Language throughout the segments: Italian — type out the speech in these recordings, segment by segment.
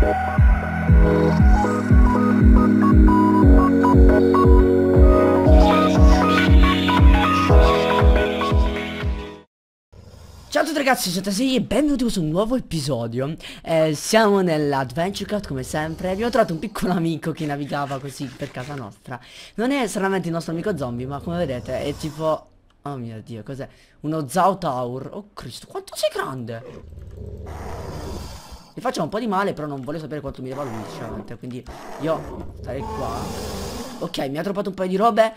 Ciao a tutti ragazzi, sono Tassi e benvenuti su un nuovo episodio eh, Siamo nell'Adventure Craft come sempre Abbiamo trovato un piccolo amico che navigava così per casa nostra Non è solamente il nostro amico zombie ma come vedete è tipo Oh mio dio, cos'è? Uno Zao Oh Cristo, quanto sei grande! Mi faccio un po' di male però non voglio sapere quanto mi deva lui Quindi io starei qua Ok mi ha troppato un paio di robe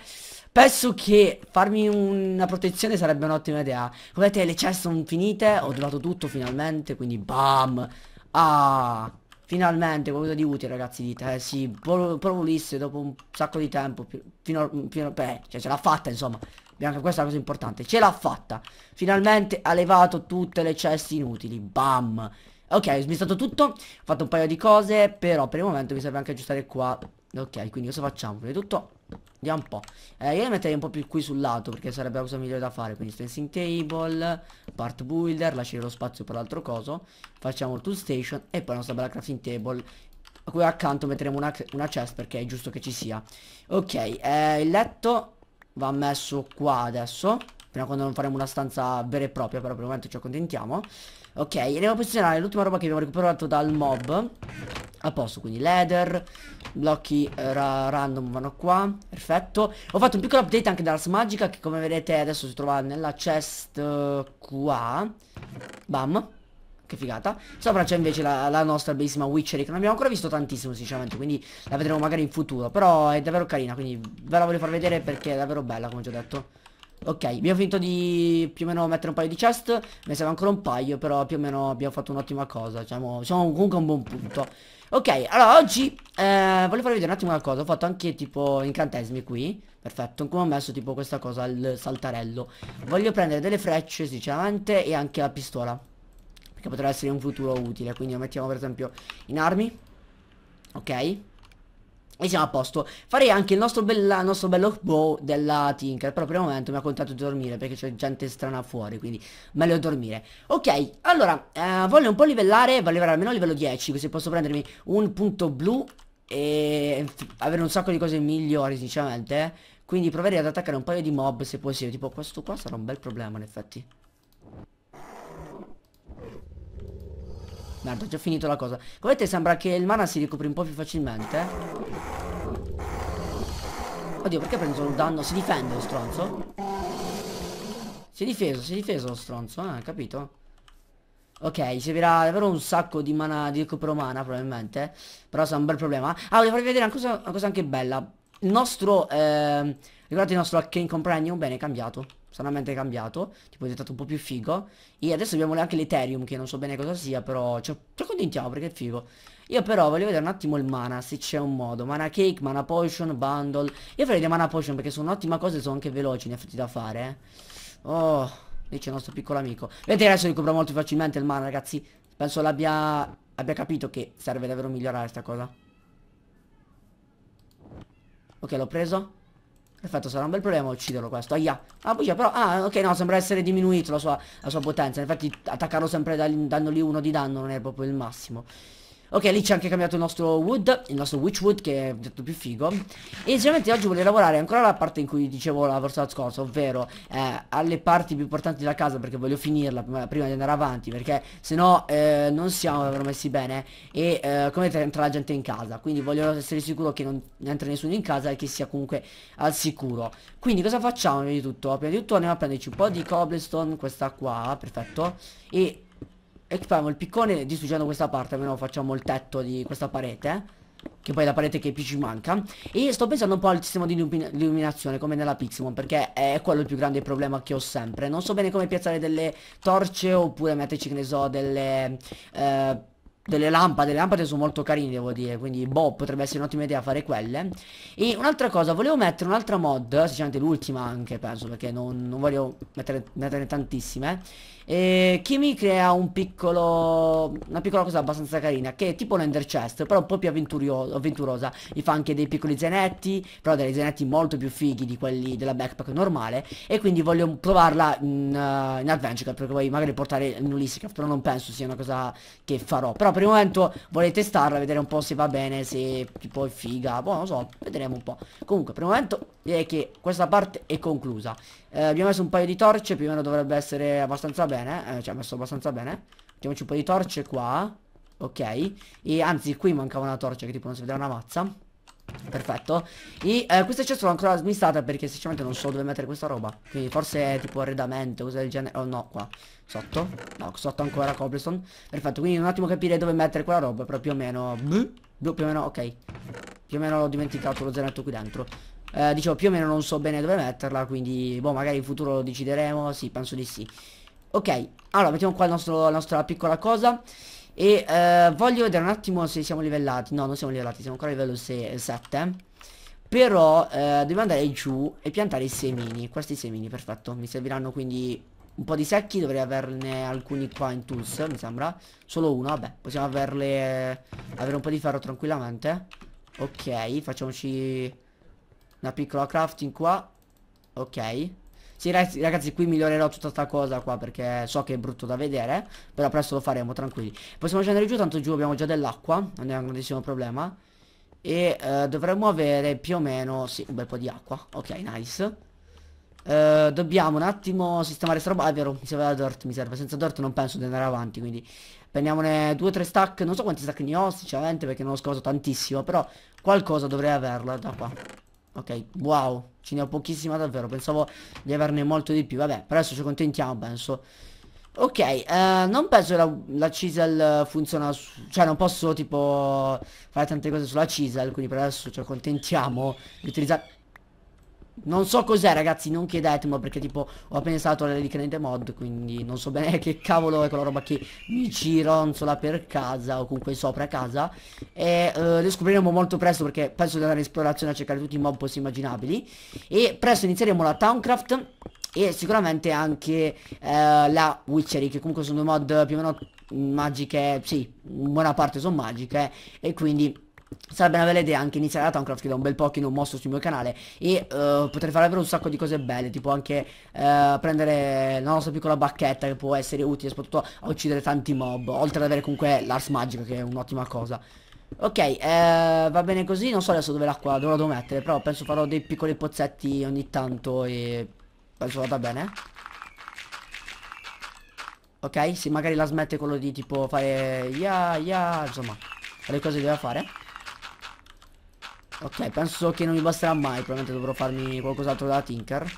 Penso che farmi una protezione sarebbe un'ottima idea Come vedete le chest sono finite Ho trovato tutto finalmente quindi bam Ah Finalmente qualcosa di utile ragazzi dite Eh sì Provolisse dopo un sacco di tempo Fino a, fino a beh, Cioè ce l'ha fatta insomma Bianca questa è la cosa importante Ce l'ha fatta Finalmente ha levato tutte le ceste inutili Bam Ok, ho smissato tutto, ho fatto un paio di cose, però per il momento mi serve anche aggiustare qua. Ok, quindi cosa facciamo? Prima di tutto, vediamo un po'. Eh, io le metterei un po' più qui sul lato, perché sarebbe la cosa migliore da fare. Quindi stencing table, part builder, lasciare lo spazio per l'altro coso. Facciamo tool station e poi la nostra bella crafting table a cui accanto metteremo una, una, chest perché è giusto che ci sia Ok, eh, il letto va messo qua adesso Prima quando non faremo una stanza vera e propria Però per il momento ci accontentiamo Ok, andiamo a posizionare l'ultima roba che abbiamo recuperato dal mob A posto, quindi leather Blocchi eh, ra random vanno qua Perfetto Ho fatto un piccolo update anche dalla magica Che come vedete adesso si trova nella chest eh, Qua Bam che figata Sopra c'è invece la, la, nostra bellissima Witchery Che non abbiamo ancora visto tantissimo sinceramente Quindi la vedremo magari in futuro Però è davvero carina Quindi ve la voglio far vedere perché è davvero bella come ho già detto Ok, abbiamo finito di più o meno mettere un paio di chest Ne serve ancora un paio però più o meno abbiamo fatto un'ottima cosa diciamo, Siamo comunque a un buon punto Ok, allora oggi eh, voglio farvi vedere un attimo una cosa Ho fatto anche tipo incantesimi qui Perfetto, come ho messo tipo questa cosa al saltarello Voglio prendere delle frecce sinceramente e anche la pistola Perché potrebbe essere un futuro utile Quindi lo mettiamo per esempio in armi Ok e siamo a posto Farei anche il nostro, bella, nostro bello bow della Tinker Però per il momento mi ha contato di dormire Perché c'è gente strana fuori Quindi meglio dormire Ok, allora eh, Voglio un po' livellare Voglio arrivare almeno a livello 10 Così posso prendermi un punto blu E avere un sacco di cose migliori sinceramente Quindi proverei ad attaccare un paio di mob se possibile Tipo questo qua sarà un bel problema in effetti Merda, ho già finito la cosa. Come te sembra che il mana si ricopre un po' più facilmente. Oddio, perché prendo solo danno? Si difende lo stronzo? Si è difeso, si è difeso lo stronzo, ah, capito? Ok, servirà davvero un sacco di mana di recupero mana probabilmente Però sarà un bel problema Ah, voglio farvi vedere una cosa, una cosa anche bella Il nostro eh, Ricordate il nostro Arcane Companion? Bene, cambiato. Stranamente cambiato. Tipo è diventato un po' più figo. E adesso abbiamo anche l'Ethereum, che non so bene cosa sia, però ci accontentiamo perché è figo. Io però voglio vedere un attimo il mana, se c'è un modo. Mana cake, mana potion, bundle. Io farei dei mana potion perché sono un'ottima cosa e sono anche veloci in effetti da fare. Eh. Oh, lì c'è il nostro piccolo amico. Vedete adesso li compro molto facilmente il mana, ragazzi. Penso l'abbia abbia capito che serve davvero migliorare sta cosa. Ok, l'ho preso. Perfetto, sarà un bel problema ucciderlo questo. Aia. Ah, bugia, però... Ah, ok, no, sembra essere diminuito la sua, la sua potenza. Infatti, attaccarlo sempre da, dandogli uno di danno non è proprio il massimo. Ok lì c'è anche cambiato il nostro wood Il nostro witchwood che è detto più figo E sicuramente oggi voglio lavorare ancora alla parte in cui dicevo la volta scorsa Ovvero eh, alle parti più importanti della casa Perché voglio finirla prima di andare avanti Perché se no eh, non siamo messi bene E eh, come entra la gente in casa Quindi voglio essere sicuro che non entra nessuno in casa E che sia comunque al sicuro Quindi cosa facciamo prima di tutto? Prima di tutto andiamo a prenderci un po' di cobblestone Questa qua, perfetto E Equipiamo il piccone distruggendo questa parte Almeno facciamo il tetto di questa parete che poi è la parete che più ci manca E sto pensando un po' al sistema di illuminazione Come nella Piximon Perché è quello il più grande problema che ho sempre Non so bene come piazzare delle torce Oppure metterci, che ne so, delle... Eh, delle lampade, le lampade sono molto carine devo dire, quindi boh, potrebbe essere un'ottima idea fare quelle. E un'altra cosa, volevo mettere un'altra mod, Sicuramente l'ultima anche penso, perché non, non voglio mettere, metterne tantissime, eh, che mi crea un piccolo, una piccola cosa abbastanza carina, che è tipo l'ender chest, però un po' più avventurosa, mi fa anche dei piccoli zainetti, però dei zainetti molto più fighi di quelli della backpack normale, e quindi voglio provarla in, uh, in adventure, perché poi magari portare in Ulyssicraft, però non penso sia una cosa che farò, però per il momento vorrei testarla Vedere un po' se va bene Se tipo è figa Boh non so Vedremo un po' Comunque per il momento direi che questa parte è conclusa eh, Abbiamo messo un paio di torce Più o meno dovrebbe essere abbastanza bene eh, Cioè messo abbastanza bene Mettiamoci un po' di torce qua Ok E anzi qui mancava una torcia Che tipo non si vedeva una mazza perfetto E eh, queste ceste sono ancora smistata perché sinceramente non so dove mettere questa roba Quindi forse è tipo arredamento, cose del genere Oh no, qua Sotto No, sotto ancora cobblestone Perfetto, quindi un attimo capire dove mettere quella roba Però più o meno Più o meno, ok Più o meno ho dimenticato lo zainetto qui dentro eh, Dicevo, più o meno non so bene dove metterla Quindi, boh, magari in futuro lo decideremo Sì, penso di sì Ok, allora mettiamo qua il nostro, la nostra piccola cosa e eh, voglio vedere un attimo se siamo livellati No, non siamo livellati, siamo ancora a livello 7 Però eh, dobbiamo andare giù e piantare i semini Questi semini, perfetto Mi serviranno quindi un po' di secchi Dovrei averne alcuni qua in tools, mi sembra Solo uno, vabbè Possiamo averle, avere un po' di ferro tranquillamente Ok, facciamoci una piccola crafting qua Ok sì ragazzi qui migliorerò tutta sta cosa qua perché so che è brutto da vedere Però presto lo faremo tranquilli Possiamo scendere giù tanto giù abbiamo già dell'acqua Non è un grandissimo problema E eh, dovremmo avere più o meno Sì un bel po' di acqua Ok nice eh, dobbiamo un attimo sistemare questa roba, ah, è vero, mi serve la dirt, mi serve, senza dirt non penso di andare avanti, quindi prendiamone 2-3 stack, non so quanti stack ne ho sinceramente perché non ho scovato tantissimo, però qualcosa dovrei averla da qua. Ok, wow, ce ne ho pochissima davvero, pensavo di averne molto di più, vabbè, per adesso ci accontentiamo, penso. Ok, eh, non penso la, la chisel funziona, su, cioè non posso tipo fare tante cose sulla chisel, quindi per adesso ci accontentiamo di utilizzare... Non so cos'è ragazzi, non chiedetemelo perché tipo ho appena installato la Recreate mod, quindi non so bene che cavolo è quella roba che mi gironzola per casa o comunque sopra casa e eh, le scopriremo molto presto perché penso di andare in esplorazione a cercare tutti i mob possibili immaginabili e presto inizieremo la Towncraft e sicuramente anche eh, la Witchery che comunque sono due mod più o meno magiche, sì, in buona parte sono magiche e quindi Sarebbe una bella idea anche iniziare la Towncraft che da un bel po' che non mostro sul mio canale e uh, potrei fare davvero un sacco di cose belle tipo anche uh, prendere la nostra piccola bacchetta che può essere utile soprattutto a uccidere tanti mob oltre ad avere comunque l'ars magico che è un'ottima cosa Ok, eh, va bene così, non so adesso dove l'acqua, dove la devo mettere, però penso farò dei piccoli pozzetti ogni tanto e penso vada bene. Ok, sì, magari la smette quello di tipo fare ya yeah, ya, yeah, insomma, le cose che deve fare. Ok, penso che non mi basterà mai. Probabilmente dovrò farmi qualcos'altro da Tinker.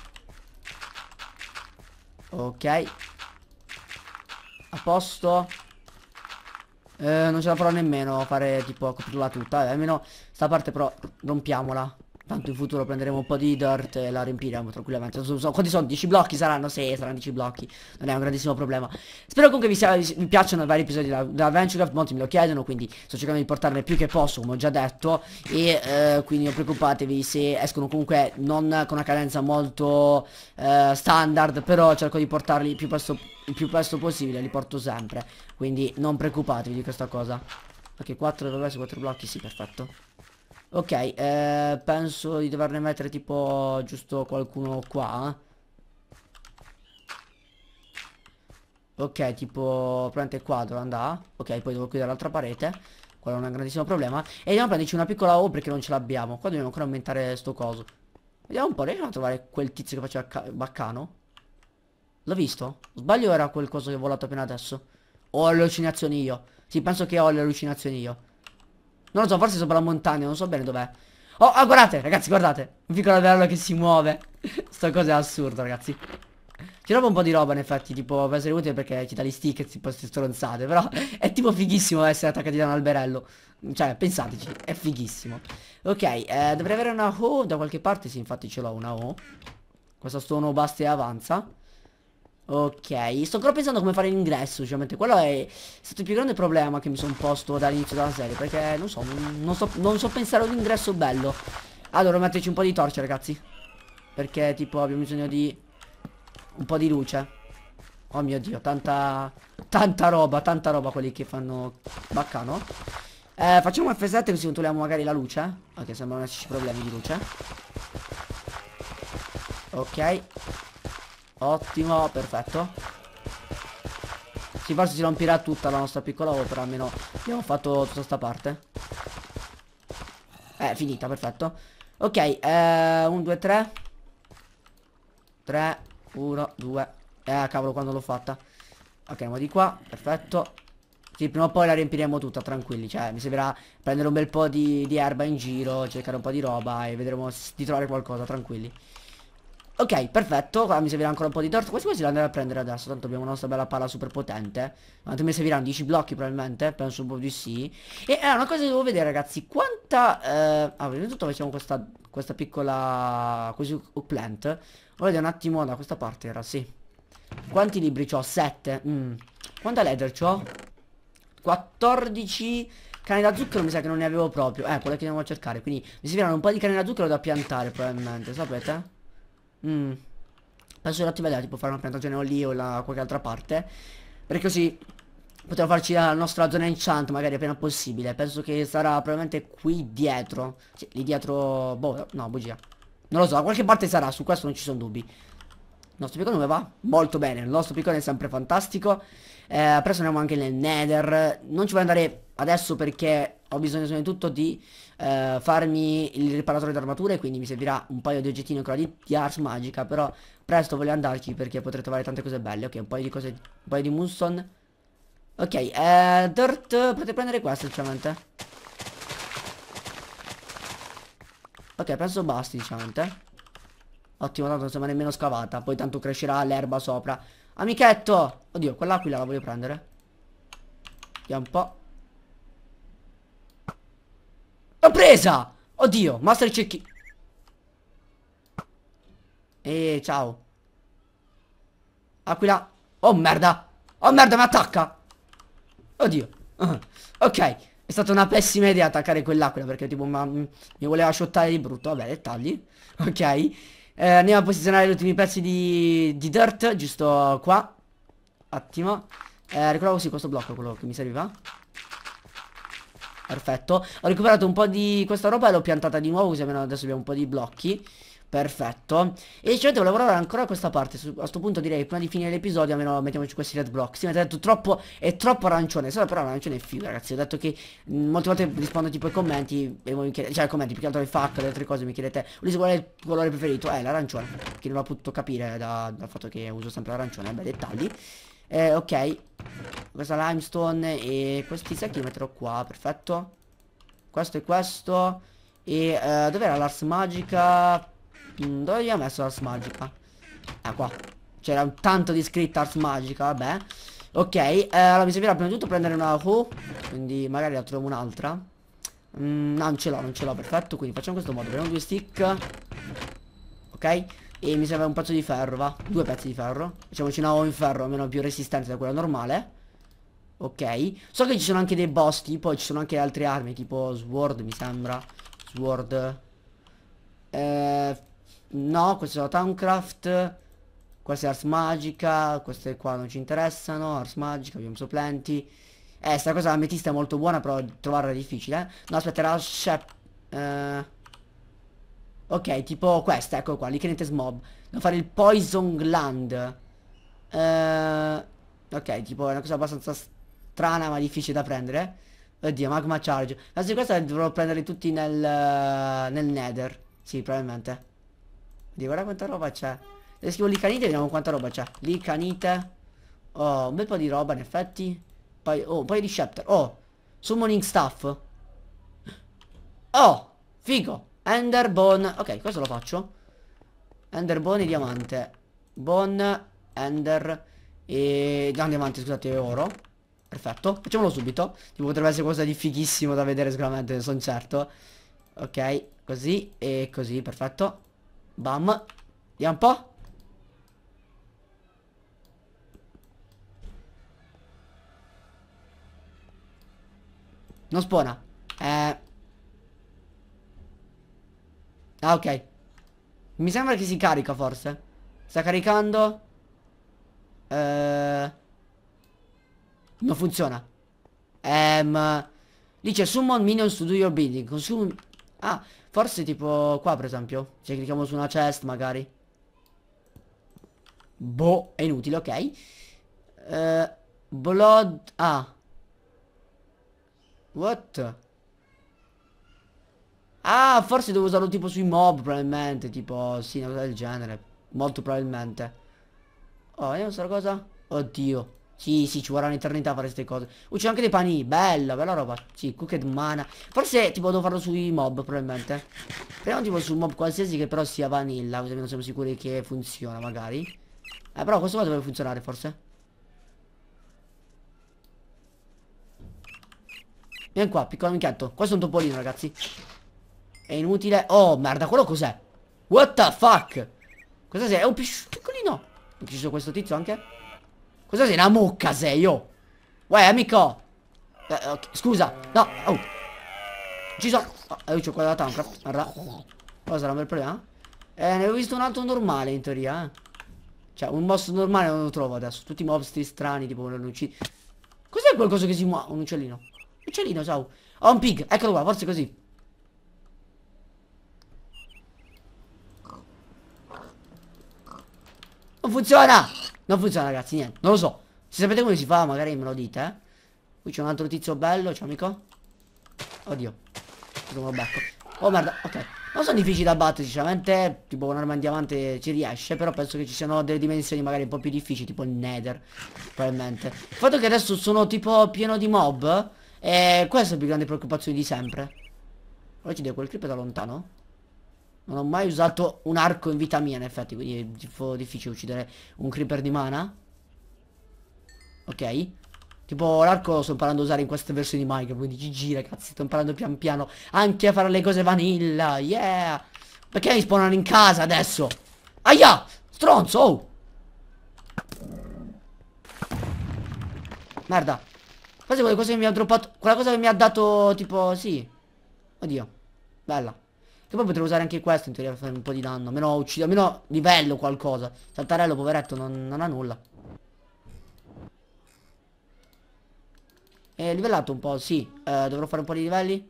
Ok. A posto. Eh, non ce la farò nemmeno a fare tipo a coprirla tutta. Eh, almeno sta parte però rompiamola. Tanto in futuro prenderemo un po' di dirt e la riempiremo tranquillamente. So, so, quanti sono? 10 blocchi saranno? Sì, saranno 10 blocchi. Non è un grandissimo problema. Spero comunque vi, sia, vi piacciono i vari episodi da, da Molti me lo chiedono, quindi sto cercando di portarne più che posso, come ho già detto. E eh, quindi non preoccupatevi se escono comunque non con una cadenza molto eh, standard. Però cerco di portarli più presto, il più presto possibile, li porto sempre. Quindi non preoccupatevi di questa cosa. Ok, 4 essere 4 blocchi, sì, perfetto. Ok, eh, penso di doverne mettere tipo giusto qualcuno qua. Ok, tipo praticamente qua dove andare. Ok, poi devo chiudere l'altra parete. Quello è un grandissimo problema. E andiamo a prenderci una piccola O perché non ce l'abbiamo. Qua dobbiamo ancora aumentare sto coso. Vediamo un po', riesciamo a trovare quel tizio che faceva baccano? L'ho visto? Sbaglio era quel coso che è volato appena adesso? O Ho allucinazioni io. Sì, penso che ho le allucinazioni io. Non lo so, forse sopra la montagna, non so bene dov'è. Oh, ah, guardate, ragazzi, guardate. Un piccolo alveolo che si muove. Sta cosa è assurda, ragazzi. Ci roba un po' di roba, in effetti, tipo, può essere utile perché ci dà gli stick e si può stronzate, però è tipo fighissimo essere attaccati da un alberello. Cioè, pensateci, è fighissimo. Ok, eh, dovrei avere una O da qualche parte, sì, infatti ce l'ho una O. Questo stono basta e avanza. Ok, sto ancora pensando come fare l'ingresso, sinceramente quello è stato il più grande problema che mi sono posto dall'inizio della serie, perché non so, non so, non so pensare ad un ingresso bello. Allora metterci un po' di torce ragazzi, perché tipo abbiamo bisogno di un po' di luce. Oh mio dio, tanta, tanta roba, tanta roba quelli che fanno baccano. Eh, facciamo F7 così controlliamo magari la luce, ok sembra non esserci problemi di luce. Ok, Ottimo, perfetto. Sì, forse si rompirà tutta la nostra piccola opera, almeno abbiamo fatto tutta sta parte. Eh, finita, perfetto. Ok, 1, 2, 3. 3, 1, 2. Eh, cavolo, quando l'ho fatta. Ok, andiamo di qua, perfetto. Sì, prima o poi la riempiremo tutta, tranquilli. Cioè, mi servirà prendere un bel po' di, di erba in giro, cercare un po' di roba e vedremo di trovare qualcosa, tranquilli. Ok, perfetto, qua mi servirà ancora un po' di torta Quasi quasi la andrò a prendere adesso, tanto abbiamo la nostra bella palla super potente Quanto mi serviranno? 10 blocchi probabilmente, penso un po' di sì E eh, una cosa che devo vedere ragazzi, quanta... Eh... Ah, prima di tutto facciamo questa, questa piccola... così, plant Ora vediamo un attimo da questa parte era, sì Quanti libri ho? 7 mm. Quanta leather ho? 14 cane da zucchero mi sa che non ne avevo proprio Eh, quello che andiamo a cercare Quindi mi serviranno un po' di cane da zucchero da piantare probabilmente, sapete? Mm. Penso di attività, tipo fare una piantagione o lì o da qualche altra parte. Perché così potremmo farci la nostra zona enchant magari appena possibile. Penso che sarà probabilmente qui dietro. Sì, lì dietro... Boh, no, bugia. Non lo so, da qualche parte sarà, su questo non ci sono dubbi. Il nostro piccone come va? Molto bene, il nostro piccone è sempre fantastico eh, Presto andiamo anche nel nether non ci voglio andare adesso perché ho bisogno soprattutto di eh, farmi il riparatore d'armature quindi mi servirà un paio di oggettini ancora di, di Ars Magica però presto voglio andarci perché potrei trovare tante cose belle ok un paio di cose un paio di Munson ok eh, Dirt potete prendere questo sinceramente ok penso basti sinceramente Ottimo, tanto non sembra nemmeno scavata. Poi tanto crescerà l'erba sopra. Amichetto! Oddio, quell'aquila la voglio prendere. Vediamo un po'. L'ho presa! Oddio, Master Cecchi. Eh, ciao. Aquila. Oh merda. Oh merda, mi attacca. Oddio. ok. È stata una pessima idea attaccare quell'aquila perché tipo ma, mm, mi voleva shottare di brutto. Vabbè, dettagli. Ok eh, andiamo a posizionare gli ultimi pezzi di, di dirt giusto qua attimo eh, ricordavo sì questo blocco quello che mi serviva Perfetto Ho recuperato un po' di questa roba e l'ho piantata di nuovo Così almeno adesso abbiamo un po' di blocchi Perfetto E cioè devo lavorare ancora a questa parte su, A questo punto direi prima di finire l'episodio Almeno mettiamoci questi red blocks Sì mi detto troppo È troppo arancione Solo però arancione è figo ragazzi Ho detto che mh, mm, molte volte rispondo tipo ai commenti E voi mi chiedete Cioè commenti più che altro ai fuck Le altre cose mi chiedete Ulisse qual è il colore preferito? Eh l'arancione Chi non l'ho potuto capire da, dal fatto che uso sempre l'arancione Beh dettagli eh, ok Questa limestone E questi sacchi li metterò qua Perfetto Questo e questo E eh, dov'era l'ars magica Mm, dove gli ho messo l'ars Magica? Ah qua C'era un tanto di scritta Ars Magica Vabbè Ok eh, Allora mi servirà prima di tutto prendere una Who Quindi magari la troviamo un'altra mm, non ce l'ho Non ce l'ho Perfetto Quindi facciamo questo modo Prendiamo due stick Ok E mi serve un pezzo di ferro va Due pezzi di ferro Facciamoci una O in ferro Almeno più resistente da quella normale Ok So che ci sono anche dei boss Tipo ci sono anche altre armi Tipo Sword mi sembra Sword eh, No, questo è la Towncraft. Questa è Ars Magica, queste qua non ci interessano, Ars Magica, abbiamo supplenti. Eh, sta cosa metista è molto buona, però trovarla è difficile. Eh. No, aspetta, era Shep... Eh... Ok, tipo questa, ecco qua, Lichenites Mob. Devo fare il Poison Gland. Eh... Ok, tipo è una cosa abbastanza strana ma difficile da prendere. Oddio, Magma Charge. Anzi, questa dovrò prendere tutti nel, nel Nether. Sì, probabilmente. Quindi guarda quanta roba c'è. Se scrivo licanite vediamo quanta roba c'è. Licanite. Oh, un bel po' di roba in effetti. Poi, oh, un paio di scepter. Oh, summoning stuff. Oh, figo. Enderbone. Ok, questo lo faccio. Enderbone e diamante. Bone, ender e... No, diamante, scusate, oro. Perfetto, facciamolo subito. Tipo, potrebbe essere qualcosa di fighissimo da vedere sicuramente, sono certo. Ok, così e così, perfetto. Bam. Vediamo un po'. Non spona. Eh. Ah, ok. Mi sembra che si carica forse. Sta caricando. Eh. Non funziona. Ehm. dice summon minions to do your bidding. Consume Ah, forse tipo qua per esempio. Se clicchiamo su una chest magari. Boh, è inutile, ok. Uh, blood... Ah. What? Ah, forse devo usarlo tipo sui mob probabilmente. Tipo, sì, una cosa del genere. Molto probabilmente. Oh, vediamo questa cosa. Oddio. Sì, sì, ci vorrà un'eternità fare queste cose. Uccido anche dei panini, bella, bella roba. Sì, cooked mana. Forse tipo devo farlo sui mob, probabilmente. Proviamo tipo su mob qualsiasi che però sia vanilla, così non siamo sicuri che funziona, magari. Eh, però questo qua dovrebbe funzionare, forse. Vieni qua, piccolo amichetto. Questo è un topolino, ragazzi. È inutile. Oh, merda, quello cos'è? What the fuck? Cosa sei? È un piccolino. Ho ucciso questo tizio anche? Cosa sei? Una mucca sei, io. Oh? Uè, amico. Eh, eh, okay, scusa. No. Oh. Ci sono. Oh, eh, io ho qua la tanca. Guarda. Cosa sarà un bel problema? Eh, ne ho visto un altro normale, in teoria, eh. Cioè, un boss normale non lo trovo adesso. Tutti i mobstri strani, tipo non uccidi. Cos'è qualcosa che si muove? Un uccellino. uccellino, ciao. Oh, un pig. Eccolo qua, forse così. Non funziona! Non funziona ragazzi, niente, non lo so. Se sapete come si fa magari me lo dite, eh. Qui c'è un altro tizio bello, ciao amico. Oddio. Lo becco. Oh merda, ok. Non sono difficili da battere sinceramente, tipo un'arma in diamante ci riesce, però penso che ci siano delle dimensioni magari un po' più difficili, tipo il nether, probabilmente. Il fatto che adesso sono tipo pieno di mob, e eh, questa è la più grande preoccupazione di sempre. Ora ci devo quel clip da lontano? Non ho mai usato un arco in vita mia in effetti Quindi è tipo difficile uccidere un creeper di mana Ok Tipo l'arco lo sto imparando a usare in queste versioni di Minecraft Quindi GG ragazzi sto imparando pian piano Anche a fare le cose vanilla Yeah Perché mi spawnano in casa adesso Aia Stronzo oh Merda Quasi quelle cose che mi ha droppato Quella cosa che mi ha dato tipo sì Oddio Bella che poi potrei usare anche questo in teoria per fare un po' di danno. Meno uccido, almeno livello qualcosa. Saltarello, poveretto, non, non ha nulla. È livellato un po', sì. Eh, dovrò fare un po' di livelli.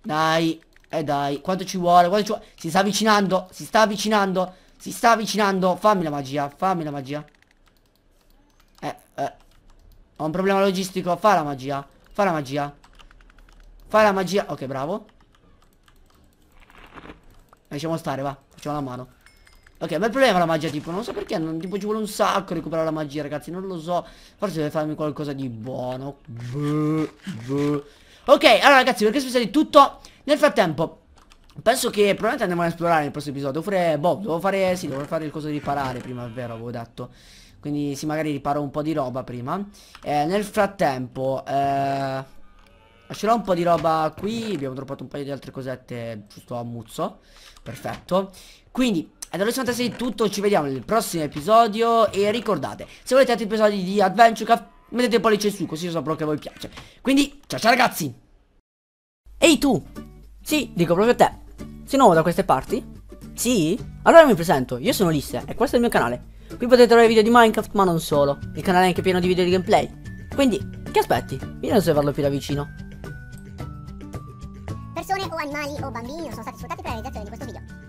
Dai. E eh dai. Quanto ci vuole? Quanto ci vuole? Si sta avvicinando. Si sta avvicinando. Si sta avvicinando. Fammi la magia. Fammi la magia. Eh, eh. Ho un problema logistico. Fa la magia. Fa la magia. Fa la magia. Ok, bravo lasciamo stare, va. Facciamo la mano. Ok, ma il problema è la magia tipo, non so perché, non, tipo ci vuole un sacco recuperare la magia ragazzi, non lo so Forse deve farmi qualcosa di buono buh, buh. Ok, allora ragazzi, perché questo di tutto Nel frattempo, penso che probabilmente andremo a esplorare nel prossimo episodio Oppure, boh, devo fare, sì, devo fare il coso di riparare prima, è vero, avevo detto Quindi sì, magari riparo un po' di roba prima eh, Nel frattempo, eh... Lascerò un po' di roba qui, abbiamo droppato un paio di altre cosette giusto a muzzo. Perfetto. Quindi, ed allora 66 è tutto, ci vediamo nel prossimo episodio e ricordate, se volete altri episodi di Adventure Craft, mettete il pollice su così io so proprio che a voi piace. Quindi, ciao ciao ragazzi! Ehi tu! Sì, dico proprio a te. Sei nuovo da queste parti? Sì? Allora mi presento, io sono Lisse e questo è il mio canale. Qui potete trovare video di Minecraft ma non solo, il canale è anche pieno di video di gameplay. Quindi, che aspetti? Vieni a osservarlo più da vicino persone o animali o bambini non sono stati sfruttati per la realizzazione di questo video.